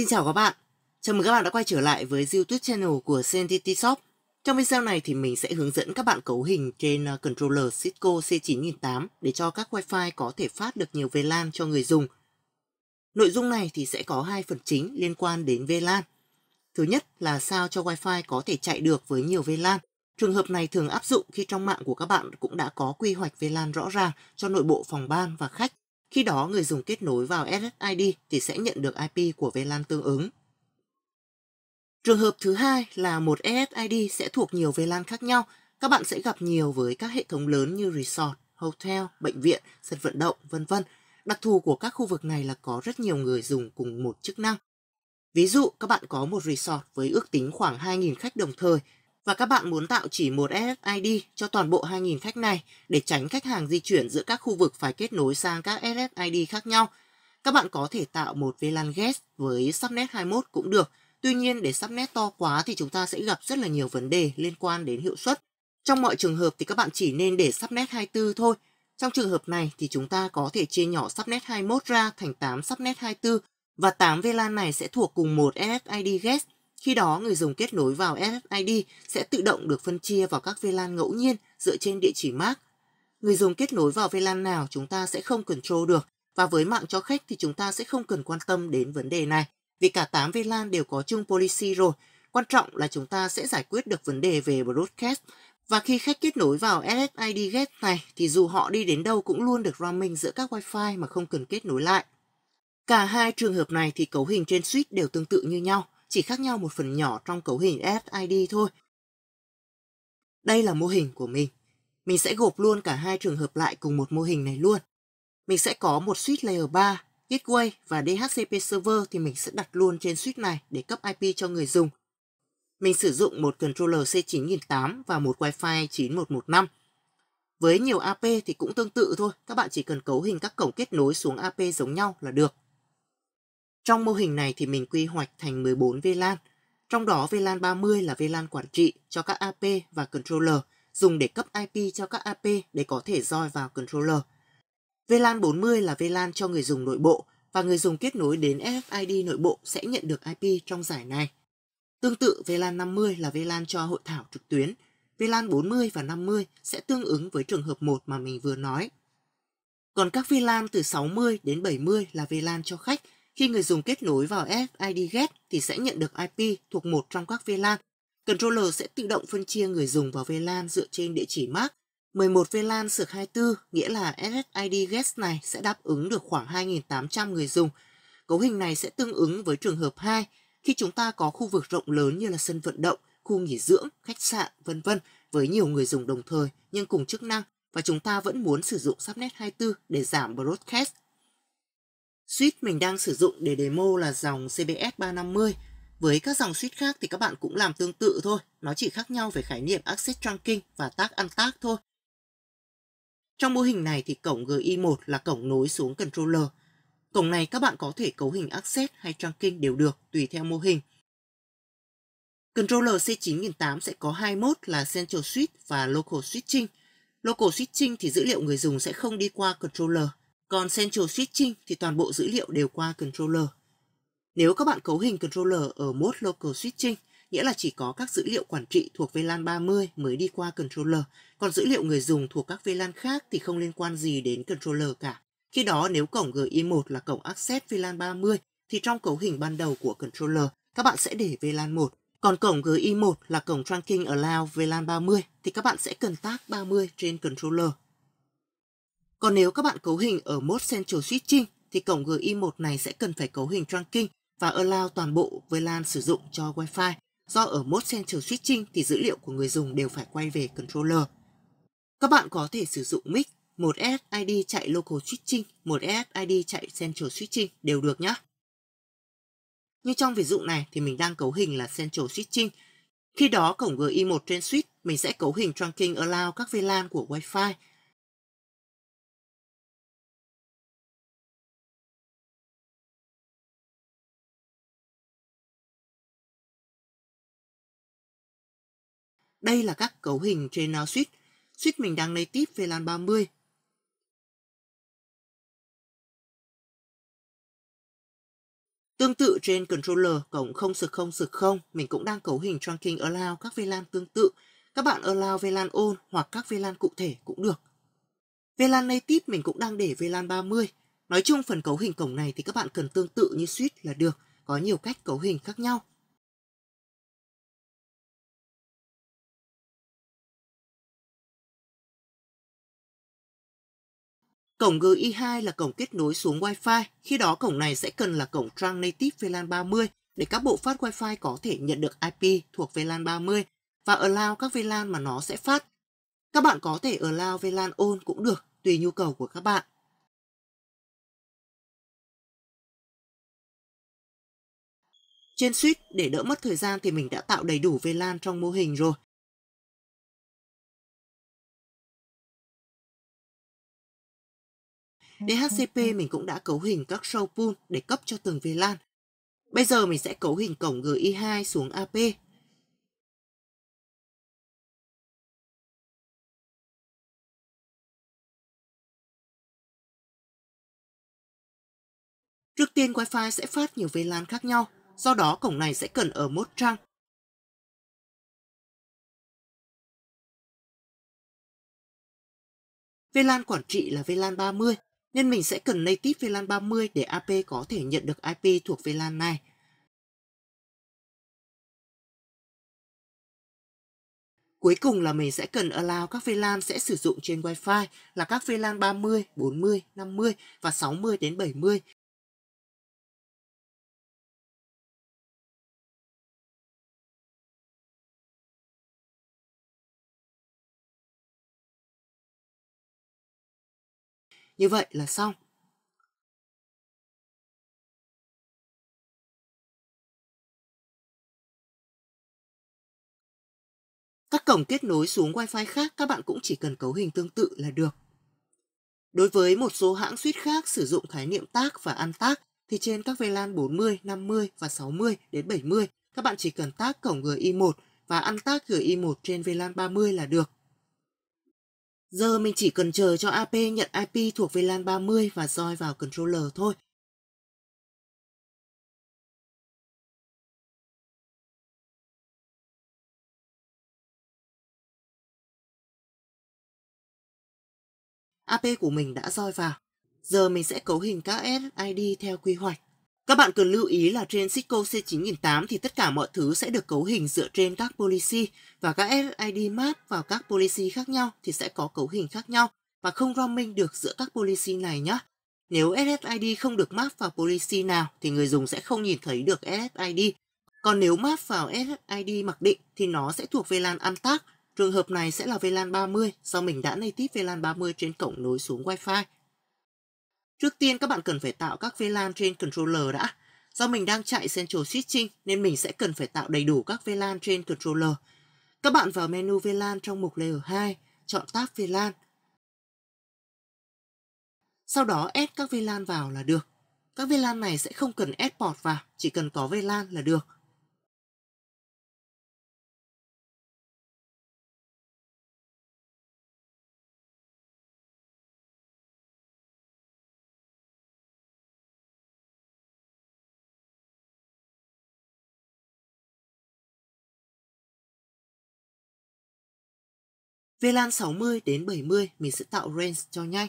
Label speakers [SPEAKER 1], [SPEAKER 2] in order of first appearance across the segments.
[SPEAKER 1] Xin chào các bạn, chào mừng các bạn đã quay trở lại với YouTube channel của Sentity Shop. Trong video này thì mình sẽ hướng dẫn các bạn cấu hình trên ờ, controller Cisco C9008 để cho các Wi-Fi có thể phát được nhiều VLAN cho người dùng. Nội dung này thì sẽ có hai phần chính liên quan đến VLAN. Thứ nhất là sao cho Wi-Fi có thể chạy được với nhiều VLAN. Trường hợp này thường áp dụng khi trong mạng của các bạn cũng đã có quy hoạch VLAN rõ ràng cho nội bộ phòng ban và khách khi đó người dùng kết nối vào SSID thì sẽ nhận được IP của VLAN tương ứng. Trường hợp thứ hai là một SSID sẽ thuộc nhiều VLAN khác nhau. Các bạn sẽ gặp nhiều với các hệ thống lớn như resort, hotel, bệnh viện, sân vận động, vân vân. Đặc thù của các khu vực này là có rất nhiều người dùng cùng một chức năng. Ví dụ, các bạn có một resort với ước tính khoảng 2.000 khách đồng thời và các bạn muốn tạo chỉ một SSID cho toàn bộ 2.000 khách này để tránh khách hàng di chuyển giữa các khu vực phải kết nối sang các SSID khác nhau. Các bạn có thể tạo một VLAN guest với subnet 21 cũng được. Tuy nhiên để subnet to quá thì chúng ta sẽ gặp rất là nhiều vấn đề liên quan đến hiệu suất. Trong mọi trường hợp thì các bạn chỉ nên để subnet 24 thôi. Trong trường hợp này thì chúng ta có thể chia nhỏ subnet 21 ra thành 8 subnet 24 và 8 VLAN này sẽ thuộc cùng một SSID guest khi đó, người dùng kết nối vào SSID sẽ tự động được phân chia vào các VLAN ngẫu nhiên dựa trên địa chỉ MAC. Người dùng kết nối vào VLAN nào chúng ta sẽ không control được và với mạng cho khách thì chúng ta sẽ không cần quan tâm đến vấn đề này vì cả 8 VLAN đều có chung policy rồi. Quan trọng là chúng ta sẽ giải quyết được vấn đề về broadcast và khi khách kết nối vào SSID Get này thì dù họ đi đến đâu cũng luôn được roaming giữa các Wi-Fi mà không cần kết nối lại. Cả hai trường hợp này thì cấu hình trên switch đều tương tự như nhau chỉ khác nhau một phần nhỏ trong cấu hình FID thôi. Đây là mô hình của mình. Mình sẽ gộp luôn cả hai trường hợp lại cùng một mô hình này luôn. Mình sẽ có một suite layer 3, gateway và DHCP server thì mình sẽ đặt luôn trên suite này để cấp IP cho người dùng. Mình sử dụng một controller C9008 và một Wi-Fi 9115. Với nhiều AP thì cũng tương tự thôi, các bạn chỉ cần cấu hình các cổng kết nối xuống AP giống nhau là được. Trong mô hình này thì mình quy hoạch thành 14 VLAN, trong đó VLAN 30 là VLAN quản trị cho các AP và controller, dùng để cấp IP cho các AP để có thể roi vào controller. VLAN 40 là VLAN cho người dùng nội bộ và người dùng kết nối đến FFID nội bộ sẽ nhận được IP trong giải này. Tương tự, VLAN 50 là VLAN cho hội thảo trực tuyến. VLAN 40 và 50 sẽ tương ứng với trường hợp 1 mà mình vừa nói. Còn các VLAN từ 60 đến 70 là VLAN cho khách – khi người dùng kết nối vào SID GET thì sẽ nhận được IP thuộc một trong các VLAN. Controller sẽ tự động phân chia người dùng vào VLAN dựa trên địa chỉ MAC. 11 VLAN sực 24 nghĩa là SSID GET này sẽ đáp ứng được khoảng 2.800 người dùng. Cấu hình này sẽ tương ứng với trường hợp 2 khi chúng ta có khu vực rộng lớn như là sân vận động, khu nghỉ dưỡng, khách sạn, vân vân với nhiều người dùng đồng thời nhưng cùng chức năng và chúng ta vẫn muốn sử dụng subnet 24 để giảm broadcast Switch mình đang sử dụng để demo là dòng CBS 350. Với các dòng Switch khác thì các bạn cũng làm tương tự thôi, nó chỉ khác nhau về khái niệm Access Trunking và tác ăn tác thôi. Trong mô hình này thì cổng GI1 là cổng nối xuống controller. Cổng này các bạn có thể cấu hình Access hay Trunking đều được, tùy theo mô hình. Controller C9008 sẽ có hai mode là Central Switch và Local Switching. Local Switching thì dữ liệu người dùng sẽ không đi qua controller còn Central Switching thì toàn bộ dữ liệu đều qua controller. Nếu các bạn cấu hình controller ở mode Local Switching, nghĩa là chỉ có các dữ liệu quản trị thuộc VLAN 30 mới đi qua controller, còn dữ liệu người dùng thuộc các VLAN khác thì không liên quan gì đến controller cả. Khi đó nếu cổng GI1 là cổng access VLAN 30 thì trong cấu hình ban đầu của controller các bạn sẽ để VLAN 1, còn cổng GI1 là cổng trunking allow VLAN 30 thì các bạn sẽ cần tác 30 trên controller. Còn nếu các bạn cấu hình ở mode Central Switching thì cổng GI1 này sẽ cần phải cấu hình trunking và allow toàn bộ với LAN sử dụng cho Wi-Fi. Do ở mode Central Switching thì dữ liệu của người dùng đều phải quay về controller. Các bạn có thể sử dụng mic một s ID chạy local switching, một s ID chạy central switching đều được nhé. Như trong ví dụ này thì mình đang cấu hình là central switching. Khi đó cổng GI1 trên switch mình sẽ cấu hình trunking allow các VLAN của Wi-Fi
[SPEAKER 2] Đây là các cấu hình trên nào uh, switch Suite mình đang lấy tip về làn 30. Tương tự trên
[SPEAKER 1] controller cổng 0 sực 0 sực 0, mình cũng đang cấu hình trunking allow các VLAN tương tự. Các bạn allow VLAN on hoặc các VLAN cụ thể cũng được. VLAN native mình cũng đang để VLAN 30. Nói chung phần cấu hình cổng này thì các bạn cần tương tự như switch là được, có
[SPEAKER 2] nhiều cách cấu hình khác nhau.
[SPEAKER 1] Cổng GI2 là cổng kết nối xuống Wi-Fi, khi đó cổng này sẽ cần là cổng Trunk Native VLAN 30 để các bộ phát Wi-Fi có thể nhận được IP thuộc VLAN 30 và allow các VLAN mà nó sẽ phát. Các bạn có thể allow VLAN on cũng được, tùy nhu cầu của các bạn.
[SPEAKER 2] Trên switch, để đỡ mất thời gian thì mình đã tạo đầy đủ VLAN trong mô hình rồi.
[SPEAKER 1] DHCP mình cũng đã cấu hình các show pool để cấp cho từng VLAN. Bây giờ mình sẽ cấu hình cổng GI2 xuống AP.
[SPEAKER 2] Trước tiên Wi-Fi sẽ phát nhiều VLAN khác nhau, do đó cổng này sẽ cần ở mốt trăng. VLAN quản trị là VLAN 30, nên mình sẽ cần native VLAN 30 để AP có thể nhận được IP thuộc VLAN này.
[SPEAKER 1] Cuối cùng là mình sẽ cần allow các VLAN sẽ sử dụng trên Wi-Fi là các VLAN 30, 40, 50 và 60 đến 70
[SPEAKER 2] Như vậy là xong. Các cổng
[SPEAKER 1] kết nối xuống Wi-Fi khác các bạn cũng chỉ cần cấu hình tương tự là được. Đối với một số hãng suýt khác sử dụng khái niệm tác và ăn tác thì trên các VLAN 40, 50 và 60 đến 70 các bạn chỉ cần tác cổng GI1 và ăn tác GI1 trên VLAN 30 là được. Giờ mình chỉ cần chờ cho AP nhận IP thuộc
[SPEAKER 2] về LAN 30 và roi vào controller thôi. AP của mình đã roi
[SPEAKER 1] vào. Giờ mình sẽ cấu hình các SID theo quy hoạch. Các bạn cần lưu ý là trên Cisco C9008 thì tất cả mọi thứ sẽ được cấu hình dựa trên các policy và các FID map vào các policy khác nhau thì sẽ có cấu hình khác nhau và không roaming được giữa các policy này nhé. Nếu ssid không được map vào policy nào thì người dùng sẽ không nhìn thấy được ssid. Còn nếu map vào ssid mặc định thì nó sẽ thuộc VLAN untagged. Trường hợp này sẽ là VLAN 30 do mình đã native VLAN 30 trên cổng nối xuống Wi-Fi. Trước tiên các bạn cần phải tạo các VLAN trên controller đã. Do mình đang chạy Central Switching nên mình sẽ cần phải tạo đầy đủ các VLAN trên controller. Các bạn vào menu VLAN trong mục Layer 2, chọn tab VLAN. Sau đó add các VLAN vào là được. Các VLAN này sẽ không cần add port vào, chỉ cần
[SPEAKER 2] có VLAN là được. Về lan 60 đến 70 mình sẽ tạo range cho nhanh.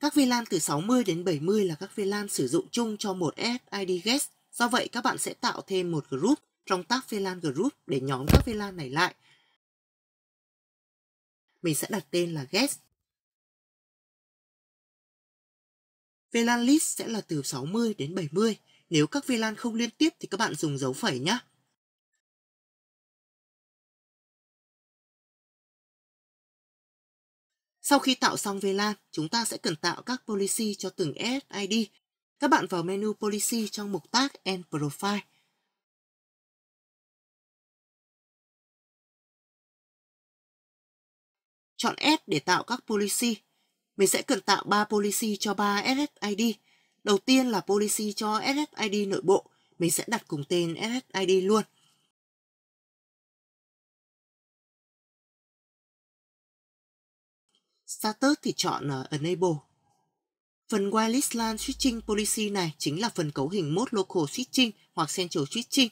[SPEAKER 1] Các VLAN từ 60 đến 70 là các VLAN sử dụng chung cho một SID guest. Do vậy các bạn sẽ tạo thêm một group trong tab VLAN group để nhóm các VLAN này lại. Mình sẽ
[SPEAKER 2] đặt tên là guest. VLAN list sẽ là từ 60 đến 70. Nếu các VLAN không liên tiếp thì các bạn dùng dấu phẩy nhé.
[SPEAKER 1] Sau khi tạo xong VLAN, chúng ta sẽ cần tạo các policy cho từng SID. Các bạn vào menu Policy trong mục tác and Profile. Chọn S để tạo các policy mình sẽ cần tạo 3 policy cho 3 SSID. Đầu tiên là policy cho SSID nội bộ, mình sẽ đặt cùng tên SSID luôn. Status thì chọn ờ, Enable. Phần Wireless LAN Switching Policy này chính là phần cấu hình Mode Local Switching hoặc Central Switching.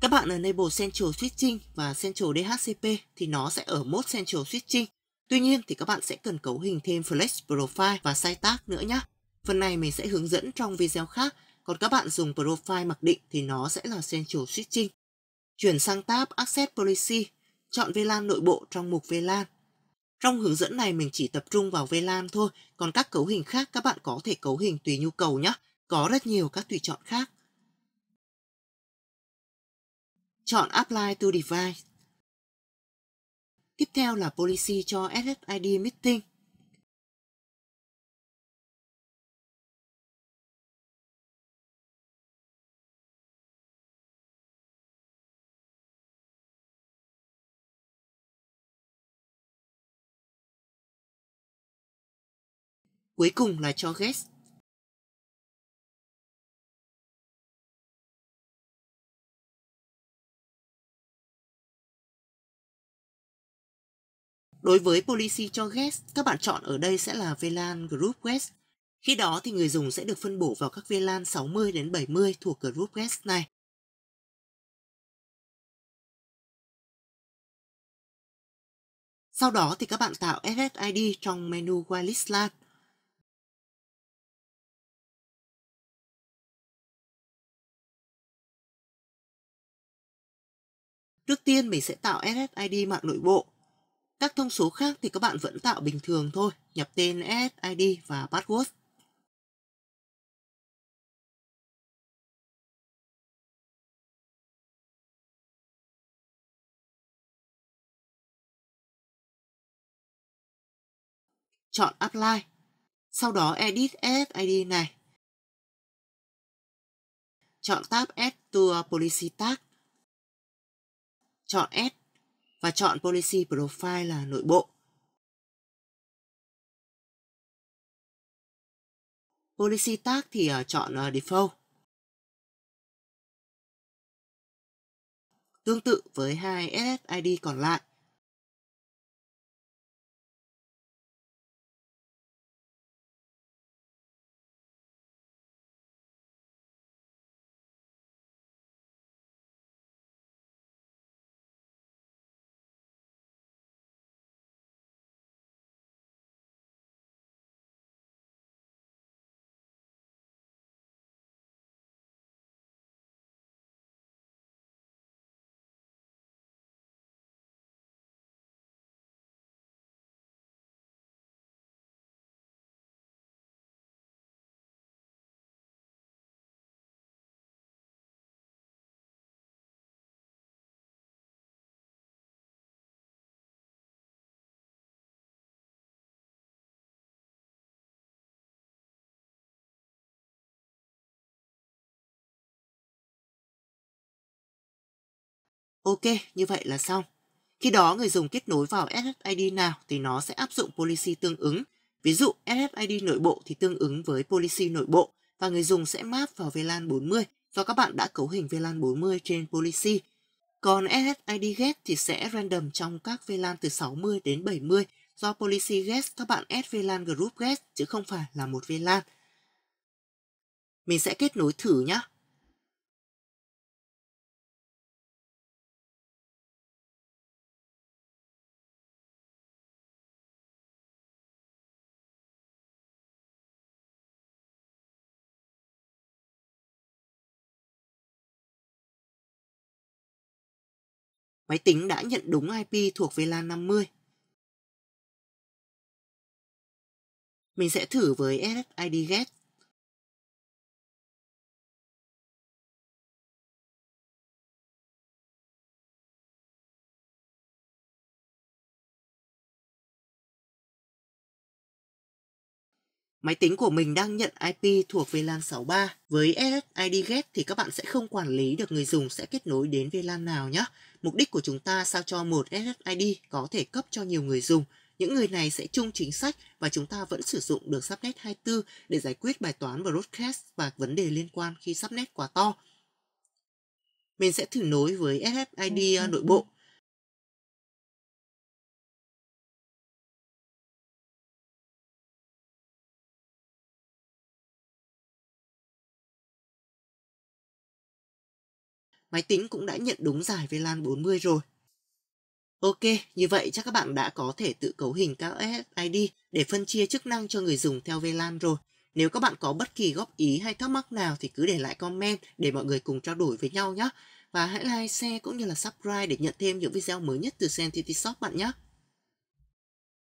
[SPEAKER 1] Các bạn enable Central Switching và Central DHCP thì nó sẽ ở mode Central Switching Tuy nhiên thì các bạn sẽ cần cấu hình thêm Flex Profile và sai tag nữa nhé. Phần này mình sẽ hướng dẫn trong video khác, còn các bạn dùng Profile mặc định thì nó sẽ là Central Switching. Chuyển sang tab Access Policy, chọn VLAN nội bộ trong mục VLAN. Trong hướng dẫn này mình chỉ tập trung vào VLAN thôi, còn các cấu hình khác các bạn có thể cấu hình tùy nhu cầu nhé. Có rất nhiều các tùy chọn khác.
[SPEAKER 2] Chọn Apply to Device. Tiếp theo là policy cho SSID meeting. Cuối cùng là cho guest Đối với policy
[SPEAKER 1] cho guest, các bạn chọn ở đây sẽ là VLAN Group Guest. Khi đó thì người dùng sẽ được phân bổ vào các VLAN 60 đến 70 thuộc Group Guest này.
[SPEAKER 2] Sau đó thì các bạn tạo SSID trong menu Wireless LAN.
[SPEAKER 1] Trước tiên mình sẽ tạo SSID mạng nội bộ các thông số khác thì các bạn vẫn tạo bình thường thôi, nhập tên s id và password.
[SPEAKER 2] Chọn Apply. Sau đó Edit s id này. Chọn tab Add to Policy Tag. Chọn Add và chọn Policy Profile là nội bộ. Policy Tag thì ờ, chọn ờ, Default. Tương tự với hai SSID còn lại,
[SPEAKER 1] Ok, như vậy là xong. Khi đó người dùng kết nối vào SSID nào thì nó sẽ áp dụng policy tương ứng. Ví dụ SSID nội bộ thì tương ứng với policy nội bộ và người dùng sẽ map vào VLAN 40 do các bạn đã cấu hình VLAN 40 trên policy. Còn SSID get thì sẽ random trong các VLAN từ 60 đến 70 do policy get các bạn add VLAN group get chứ không phải là một VLAN.
[SPEAKER 2] Mình sẽ kết nối thử nhé. máy tính đã nhận đúng IP thuộc về LAN 50. Mình sẽ thử với SSID GET
[SPEAKER 1] Máy tính của mình đang nhận IP thuộc VLAN 63. Với SSID GET thì các bạn sẽ không quản lý được người dùng sẽ kết nối đến VLAN nào nhé. Mục đích của chúng ta sao cho một SSID có thể cấp cho nhiều người dùng. Những người này sẽ chung chính sách và chúng ta vẫn sử dụng được subnet 24 để giải quyết bài toán broadcast và vấn đề liên quan khi subnet quá to. Mình sẽ thử nối với SSID ờ, nội bộ.
[SPEAKER 2] máy tính cũng đã nhận đúng
[SPEAKER 1] giải về lan 40 rồi. Ok, như vậy chắc các bạn đã có thể tự cấu hình các SSID để phân chia chức năng cho người dùng theo VLAN rồi. Nếu các bạn có bất kỳ góp ý hay thắc mắc nào thì cứ để lại comment để mọi người cùng trao đổi với nhau nhé. Và hãy like, share cũng như là subscribe để nhận thêm những video mới nhất từ Sentity Shop bạn nhé.